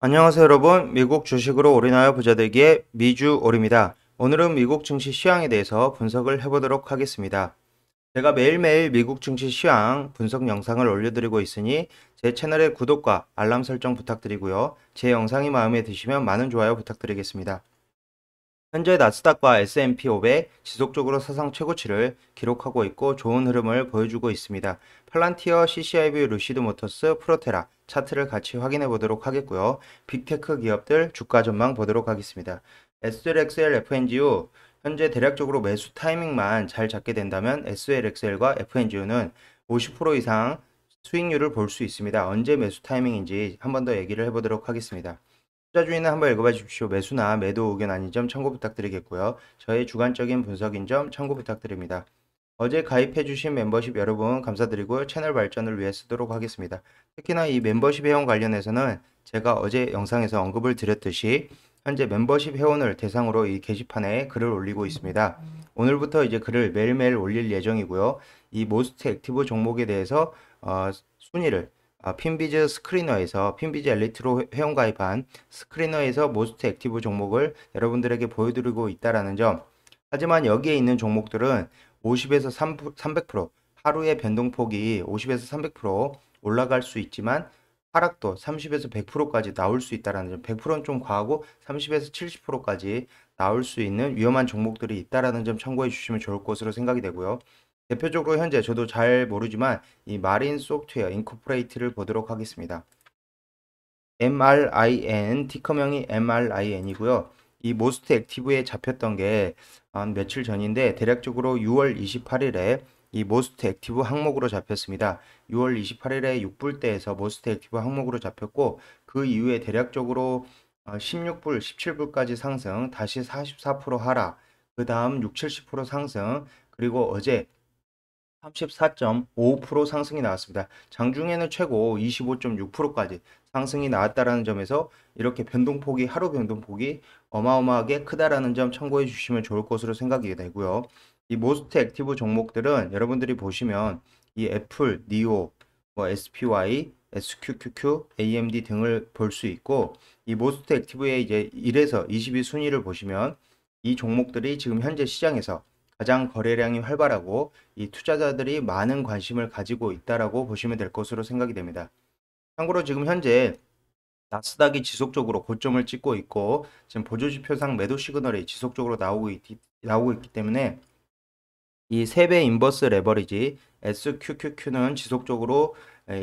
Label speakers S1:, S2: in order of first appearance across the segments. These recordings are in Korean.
S1: 안녕하세요 여러분 미국 주식으로 올인하여 부자되기에 미주 올입니다 오늘은 미국 증시 시황에 대해서 분석을 해보도록 하겠습니다 제가 매일매일 미국 증시 시황 분석 영상을 올려드리고 있으니 제 채널의 구독과 알람 설정 부탁드리고요 제 영상이 마음에 드시면 많은 좋아요 부탁드리겠습니다 현재 나스닥과 S&P 500 지속적으로 사상 최고치를 기록하고 있고 좋은 흐름을 보여주고 있습니다. 팔란티어, CCIB, 루시드 모터스, 프로테라 차트를 같이 확인해 보도록 하겠고요. 빅테크 기업들 주가 전망 보도록 하겠습니다. SLXL, FNGU 현재 대략적으로 매수 타이밍만 잘 잡게 된다면 SLXL과 FNGU는 50% 이상 수익률을 볼 수 있습니다. 언제 매수 타이밍인지 한 번 더 얘기를 해보도록 하겠습니다. 투자 주의는 한번 읽어봐 주십시오. 매수나 매도 의견 아닌 점 참고 부탁드리겠고요. 저의 주관적인 분석인 점 참고 부탁드립니다. 어제 가입해주신 멤버십 여러분 감사드리고 채널 발전을 위해 쓰도록 하겠습니다. 특히나 이 멤버십 회원 관련해서는 제가 어제 영상에서 언급을 드렸듯이 현재 멤버십 회원을 대상으로 이 게시판에 글을 올리고 있습니다. 오늘부터 이제 글을 매일매일 올릴 예정이고요. 이 모스트 액티브 종목에 대해서 어, 순위를 아, 핀비즈 스크리너에서 핀비즈 엘리트로 회원가입한 스크리너에서 모스트 액티브 종목을 여러분들에게 보여드리고 있다라는 점 하지만 여기에 있는 종목들은 50에서 300% 하루의 변동폭이 50에서 300% 올라갈 수 있지만 하락도 30에서 100%까지 나올 수 있다라는 점 100%는 좀 과하고 30에서 70%까지 나올 수 있는 위험한 종목들이 있다라는 점 참고해 주시면 좋을 것으로 생각이 되고요. 대표적으로 현재 저도 잘 모르지만 이 마린 소프트웨어 인코퍼레이트를 보도록 하겠습니다. MRIN 티커명이 MRIN이고요. 이 모스트 액티브에 잡혔던 게한 며칠 전인데 대략적으로 6월 28일에 이 모스트 액티브 항목으로 잡혔습니다. 6월 28일에 6불대에서 모스트 액티브 항목으로 잡혔고 그 이후에 대략적으로 16불, 어, 17불까지 상승, 다시 44% 하락, 그 다음 6, 70% 상승, 그리고 어제 34.5% 상승이 나왔습니다. 장중에는 최고 25.6%까지 상승이 나왔다라는 점에서 이렇게 변동폭이 하루 변동폭이 어마어마하게 크다라는 점 참고해 주시면 좋을 것으로 생각이 되고요. 이 모스트 액티브 종목들은 여러분들이 보시면 이 애플, 니오, 뭐 SPY, SQQQ, AMD 등을 볼 수 있고 이 모스트 액티브의 이제 1에서 22 순위를 보시면 이 종목들이 지금 현재 시장에서 가장 거래량이 활발하고 이 투자자들이 많은 관심을 가지고 있다라고 보시면 될 것으로 생각이 됩니다. 참고로 지금 현재 나스닥이 지속적으로 고점을 찍고 있고 지금 보조지표상 매도 시그널이 지속적으로 나오고, 있, 나오고 있기 때문에 이 3배 인버스 레버리지 SQQQ는 지속적으로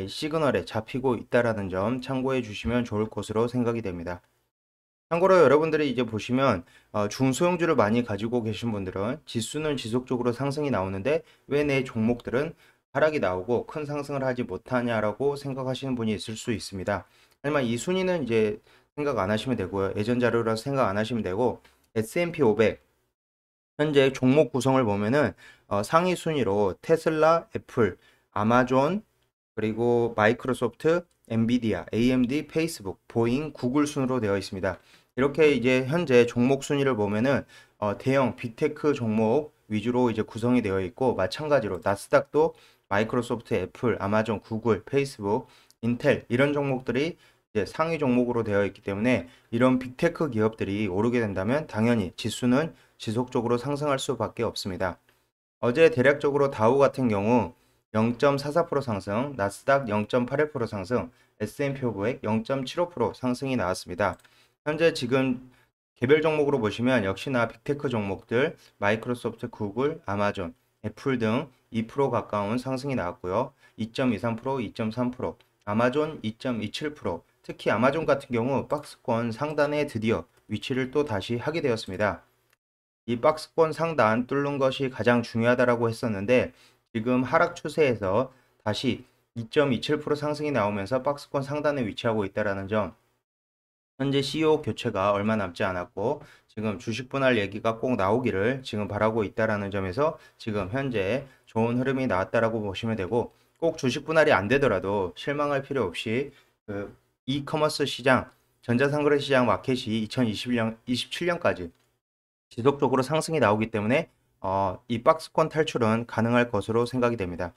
S1: 시그널에 잡히고 있다라점 참고해 주시면 좋을 것으로 생각이 됩니다. 참고로 여러분들이 이제 보시면 어, 중소형주를 많이 가지고 계신 분들은 지수는 지속적으로 상승이 나오는데 왜 내 종목들은 하락이 나오고 큰 상승을 하지 못하냐라고 생각하시는 분이 있을 수 있습니다. 하지만 이 순위는 이제 생각 안 하시면 되고요. 예전 자료라서 생각 안 하시면 되고 S&P 500 현재 종목 구성을 보면은 어, 상위 순위로 테슬라, 애플, 아마존, 그리고 마이크로소프트, 엔비디아, AMD, 페이스북, 보잉, 구글 순으로 되어 있습니다. 이렇게 이제 현재 종목 순위를 보면은 어, 대형 빅테크 종목 위주로 이제 구성이 되어 있고 마찬가지로 나스닥도 마이크로소프트, 애플, 아마존, 구글, 페이스북, 인텔 이런 종목들이 이제 상위 종목으로 되어 있기 때문에 이런 빅테크 기업들이 오르게 된다면 당연히 지수는 지속적으로 상승할 수밖에 없습니다. 어제 대략적으로 다우 같은 경우 0.44% 상승, 나스닥 0.81% 상승, S&P 500 0.75% 상승이 나왔습니다. 현재 지금 개별 종목으로 보시면 역시나 빅테크 종목들 마이크로소프트, 구글, 아마존, 애플 등 2% 가까운 상승이 나왔고요. 2.23%, 2.3%, 아마존 2.27%, 특히 아마존 같은 경우 박스권 상단에 드디어 위치를 또 다시 하게 되었습니다. 이 박스권 상단 뚫는 것이 가장 중요하다고 했었는데 지금 하락 추세에서 다시 2.27% 상승이 나오면서 박스권 상단에 위치하고 있다는 점 현재 CEO 교체가 얼마 남지 않았고 지금 주식 분할 얘기가 꼭 나오기를 지금 바라고 있다라는 점에서 지금 현재 좋은 흐름이 나왔다라고 보시면 되고 꼭 주식 분할이 안 되더라도 실망할 필요 없이 그 이커머스 시장 전자상거래 시장 마켓이 2 0 27년까지 지속적으로 상승이 나오기 때문에 어, 이 박스권 탈출은 가능할 것으로 생각이 됩니다.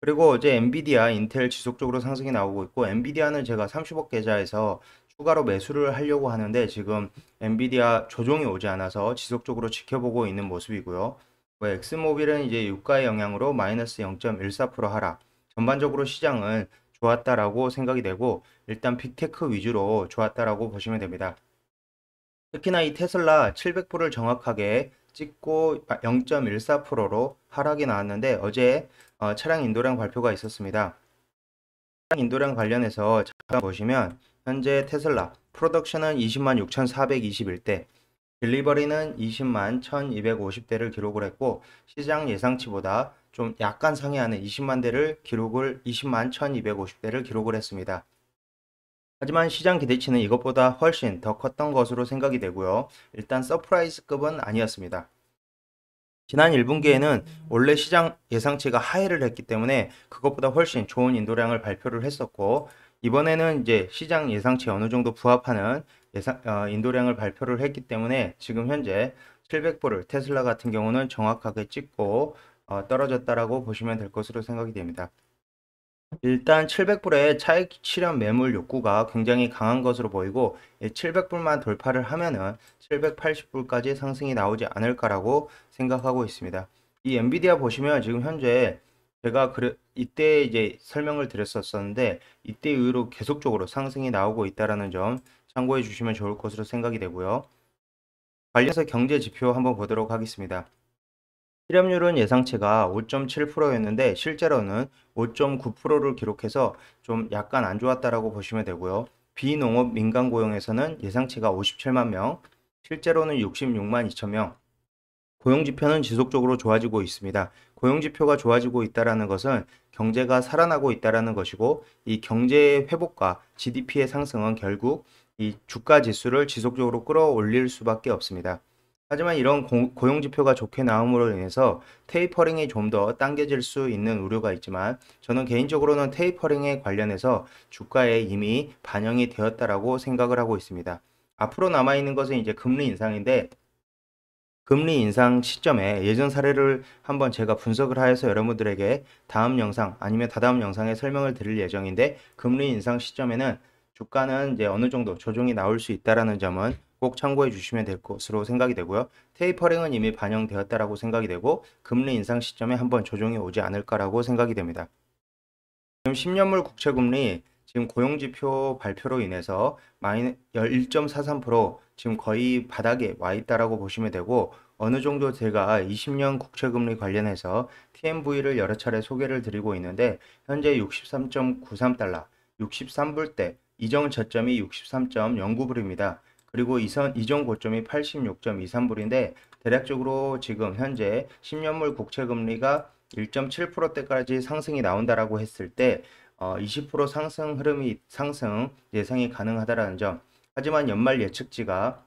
S1: 그리고 어제 엔비디아, 인텔 지속적으로 상승이 나오고 있고 엔비디아는 제가 30억 계좌에서 추가로 매수를 하려고 하는데 지금 엔비디아 조종이 오지 않아서 지속적으로 지켜보고 있는 모습이고요. 뭐 엑스모빌은 이제 유가의 영향으로 마이너스 0.14% 하락. 전반적으로 시장은 좋았다라고 생각이 되고 일단 빅테크 위주로 좋았다라고 보시면 됩니다. 특히나 이 테슬라 700불을 정확하게 찍고 0.14%로 하락이 나왔는데 어제 어, 차량 인도량 발표가 있었습니다. 차량 인도량 관련해서 잠깐 보시면 현재 테슬라 프로덕션은 20만 6,421대, 딜리버리는 20만 1,250대를 기록을 했고 시장 예상치보다 좀 약간 상회하는 20만 대를 기록을 20만 1,250대를 기록을 했습니다. 하지만 시장 기대치는 이것보다 훨씬 더 컸던 것으로 생각이 되고요. 일단 서프라이즈급은 아니었습니다. 지난 1분기에는 원래 시장 예상치가 하회를 했기 때문에 그것보다 훨씬 좋은 인도량을 발표를 했었고 이번에는 이제 시장 예상치 어느 정도 부합하는 예상, 어, 인도량을 발표를 했기 때문에 지금 현재 700불을 테슬라 같은 경우는 정확하게 찍고 어, 떨어졌다라고 보시면 될 것으로 생각이 됩니다. 일단 7 0 0불의 차익 실현 매물 욕구가 굉장히 강한 것으로 보이고 700불만 돌파를 하면은 780불까지 상승이 나오지 않을까라고 생각하고 있습니다. 이 엔비디아 보시면 지금 현재 제가 그 이때 이제 설명을 드렸었었는데 이때 이후로 계속적으로 상승이 나오고 있다라는 점 참고해 주시면 좋을 것으로 생각이 되고요. 관련해서 경제 지표 한번 보도록 하겠습니다. 실업률은 예상치가 5.7%였는데 실제로는 5.9%를 기록해서 좀 약간 안 좋았다라고 보시면 되고요. 비농업 민간 고용에서는 예상치가 57만 명, 실제로는 66만 2천 명. 고용 지표는 지속적으로 좋아지고 있습니다. 고용 지표가 좋아지고 있다라는 것은 경제가 살아나고 있다라는 것이고 이 경제의 회복과 GDP의 상승은 결국 이 주가 지수를 지속적으로 끌어올릴 수밖에 없습니다. 하지만 이런 고, 용 지표가 좋게 나옴으로 인해서 테이퍼링이 좀 더 당겨질 수 있는 우려가 있지만 저는 개인적으로는 테이퍼링에 관련해서 주가에 이미 반영이 되었다라고 생각을 하고 있습니다. 앞으로 남아 있는 것은 이제 금리 인상인데 금리 인상 시점에 예전 사례를 한번 제가 분석을 하여서 여러분들에게 다음 영상 아니면 다다음 영상에 설명을 드릴 예정인데 금리 인상 시점에는 주가는 이제 어느 정도 조정이 나올 수 있다라는 점은 꼭 참고해 주시면 될 것으로 생각이 되고요. 테이퍼링은 이미 반영되었다라고 생각이 되고 금리 인상 시점에 한번 조정이 오지 않을까라고 생각이 됩니다. 지금 10년물 국채금리 지금 고용지표 발표로 인해서 1.43% 지금 거의 바닥에 와 있다라고 보시면 되고 어느 정도 제가 20년 국채금리 관련해서 TMV를 여러 차례 소개를 드리고 있는데 현재 63.93달러, 63불 대 이전 저점이 63.09불입니다. 그리고 이선 이전 고점이 86.23불인데 대략적으로 지금 현재 10년물 국채 금리가 1.7%대까지 상승이 나온다라고 했을 때 20% 어, 상승 흐름이 상승 예상이 가능하다라는 점. 하지만 연말 예측지가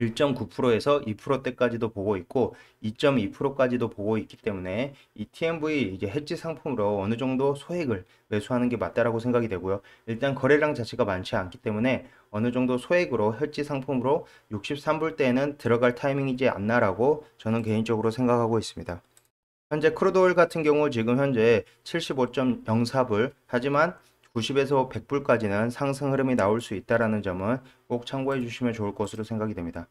S1: 1.9%에서 2%대까지도 보고 있고 2.2%까지도 보고 있기 때문에 이 TMV 이제 해지 상품으로 어느 정도 소액을 매수하는 게 맞다라고 생각이 되고요. 일단 거래량 자체가 많지 않기 때문에 어느 정도 소액으로 혈지 상품으로 63불 대에는 들어갈 타이밍이지 않나라고 저는 개인적으로 생각하고 있습니다. 현재 크루도일 같은 경우 지금 현재 75.04불 하지만 90에서 100불까지는 상승 흐름이 나올 수있다는 점은 꼭 참고해 주시면 좋을 것으로 생각이 됩니다.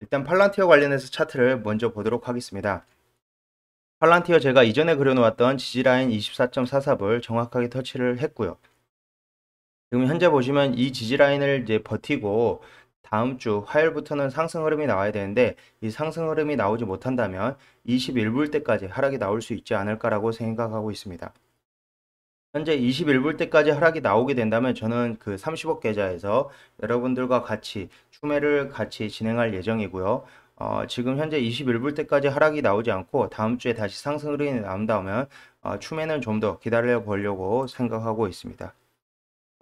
S1: 일단 팔란티어 관련해서 차트를 먼저 보도록 하겠습니다. 팔란티어 제가 이전에 그려놓았던 지지라인 24.44불 정확하게 터치를 했고요. 지금 현재 보시면 이 지지라인을 이제 버티고 다음 주 화요일부터는 상승 흐름이 나와야 되는데 이 상승 흐름이 나오지 못한다면 21불 때까지 하락이 나올 수 있지 않을까라고 생각하고 있습니다. 현재 21불 때까지 하락이 나오게 된다면 저는 그 30억 계좌에서 여러분들과 같이 추매를 같이 진행할 예정이고요. 어, 지금 현재 21불 때까지 하락이 나오지 않고 다음 주에 다시 상승 흐름이 나온다면 어, 추매는 좀 더 기다려 보려고 생각하고 있습니다.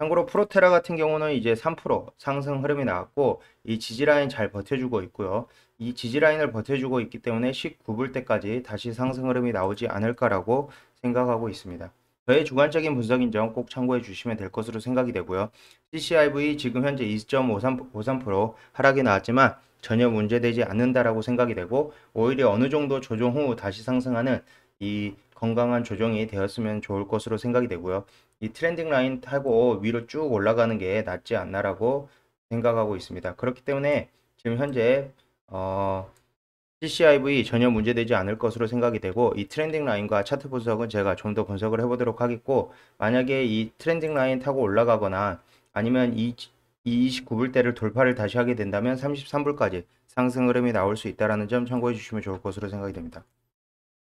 S1: 참고로 프로테라 같은 경우는 이제 3% 상승 흐름이 나왔고 이 지지라인 잘 버텨주고 있고요. 이 지지라인을 버텨주고 있기 때문에 19불 때까지 다시 상승 흐름이 나오지 않을까라고 생각하고 있습니다. 저의 주관적인 분석 인점 꼭 참고해 주시면 될 것으로 생각이 되고요. CCIV 지금 현재 2.53% 하락이 나왔지만 전혀 문제되지 않는다라고 생각이 되고 오히려 어느 정도 조정 후 다시 상승하는 이 건강한 조정이 되었으면 좋을 것으로 생각이 되고요. 이 트렌딩 라인 타고 위로 쭉 올라가는 게 낫지 않나라고 생각하고 있습니다. 그렇기 때문에 지금 현재 어, CCIV 전혀 문제되지 않을 것으로 생각이 되고 이 트렌딩 라인과 차트 분석은 제가 좀 더 분석을 해보도록 하겠고 만약에 이 트렌딩 라인 타고 올라가거나 아니면 이, 이 29불대를 돌파를 다시 하게 된다면 33불까지 상승 흐름이 나올 수 있다는 점 참고해 주시면 좋을 것으로 생각이 됩니다.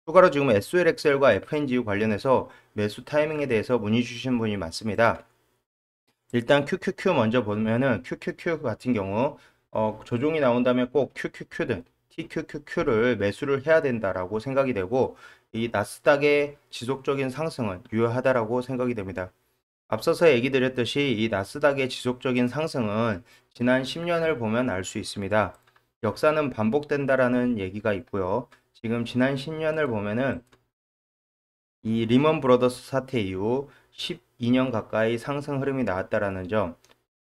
S1: 추가로 지금 SLXL과 FNGU 관련해서 매수 타이밍에 대해서 문의 주신 분이 많습니다. 일단 QQQ 먼저 보면은 QQQ 같은 경우 어, 조종이 나온다음에꼭 QQQ든 TQQQ를 매수를 해야 된다라고 생각이 되고 이 나스닥의 지속적인 상승은 유효하다라고 생각이 됩니다. 앞서서 얘기 드렸듯이 이 나스닥의 지속적인 상승은 지난 10년을 보면 알 수 있습니다. 역사는 반복된다라는 얘기가 있고요. 지금 지난 10년을 보면은 이 리먼 브러더스 사태 이후 12년 가까이 상승 흐름이 나왔다라는 점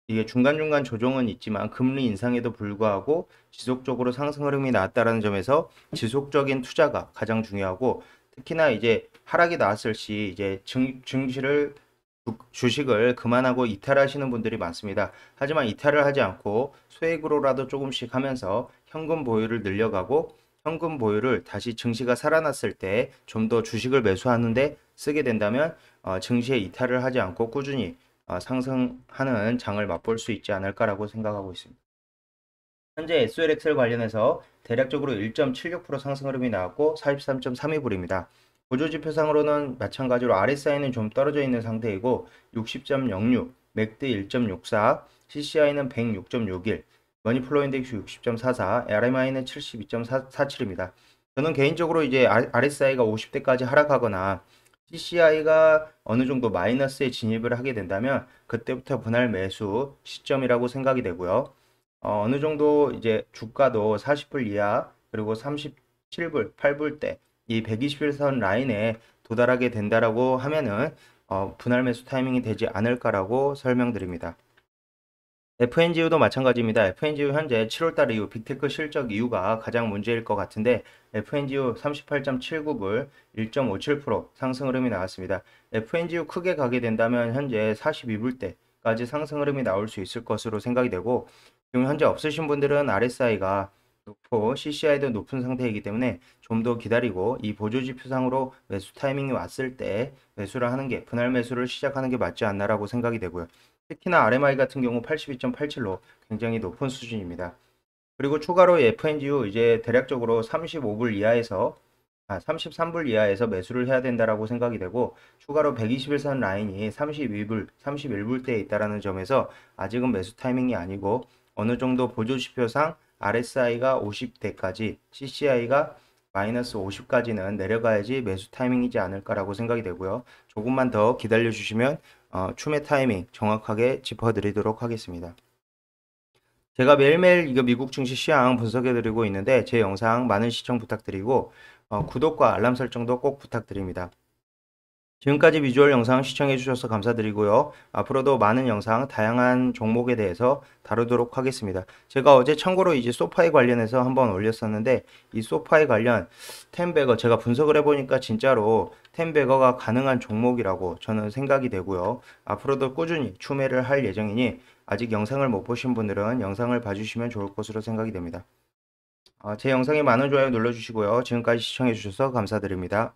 S1: 이게 중간중간 조정은 있지만 금리 인상에도 불구하고 지속적으로 상승 흐름이 나왔다라는 점에서 지속적인 투자가 가장 중요하고 특히나 이제 하락이 나왔을 시 이제 증, 증시를 주식을 그만하고 이탈하시는 분들이 많습니다. 하지만 이탈을 하지 않고 소액으로라도 조금씩 하면서 현금 보유를 늘려가고 현금 보유를 다시 증시가 살아났을 때 좀 더 주식을 매수하는데 쓰게 된다면 어, 증시에 이탈을 하지 않고 꾸준히 어, 상승하는 장을 맛볼 수 있지 않을까라고 생각하고 있습니다. 현재 SLXL 관련해서 대략적으로 1.76% 상승 흐름이 나왔고 43.32불입니다. 보조지표상으로는 마찬가지로 RSI는 좀 떨어져 있는 상태이고 60.06, 맥드 1.64, CCI는 106.61, 머니플로 인덱스 60.44, RMI는 72.47입니다. 저는 개인적으로 이제 RSI가 아, 50대까지 하락하거나 CCI가 어느 정도 마이너스에 진입을 하게 된다면 그때부터 분할 매수 시점이라고 생각이 되고요. 어, 느 정도 이제 주가도 40불 이하 그리고 37불, 8불대 이 121선 라인에 도달하게 된다라고 하면은 어, 분할 매수 타이밍이 되지 않을까라고 설명드립니다. FNGU도 마찬가지입니다. FNGU 현재 7월달 이후 빅테크 실적 이유가 가장 문제일 것 같은데 FNGU 38.79불 1.57% 상승 흐름이 나왔습니다. FNGU 크게 가게 된다면 현재 42불대까지 상승 흐름이 나올 수 있을 것으로 생각이 되고 지금 현재 없으신 분들은 RSI가 높고 그 CCI도 높은 상태이기 때문에 좀 더 기다리고 이 보조지표상으로 매수 타이밍이 왔을 때 매수를 하는 게 분할 매수를 시작하는 게 맞지 않나라고 생각이 되고요. 특히나 RMI 같은 경우 82.87로 굉장히 높은 수준입니다. 그리고 추가로 FNGU 이제 대략적으로 35불 이하에서 아, 33불 이하에서 매수를 해야 된다라고 생각이 되고 추가로 121선 라인이 32불, 31불대에 있다라는 점에서 아직은 매수 타이밍이 아니고 어느 정도 보조 지표상 RSI가 50대까지 CCI가 마이너스 50까지는 내려가야지 매수 타이밍이지 않을까라고 생각이 되고요. 조금만 더 기다려 주시면 어, 추매 타이밍 정확하게 짚어드리도록 하겠습니다. 제가 매일매일 이거 미국 증시 시황 분석해드리고 있는데 제 영상 많은 시청 부탁드리고 어, 구독과 알람 설정도 꼭 부탁드립니다. 지금까지 비주얼 영상 시청해주셔서 감사드리고요. 앞으로도 많은 영상, 다양한 종목에 대해서 다루도록 하겠습니다. 제가 어제 참고로 이제 소파에 관련해서 한번 올렸었는데 이 소파에 관련 텐베거 제가 분석을 해보니까 진짜로 텐베거가 가능한 종목이라고 저는 생각이 되고요. 앞으로도 꾸준히 추매를 할 예정이니 아직 영상을 못 보신 분들은 영상을 봐주시면 좋을 것으로 생각이 됩니다. 아, 제 영상에 많은 좋아요 눌러주시고요. 지금까지 시청해주셔서 감사드립니다.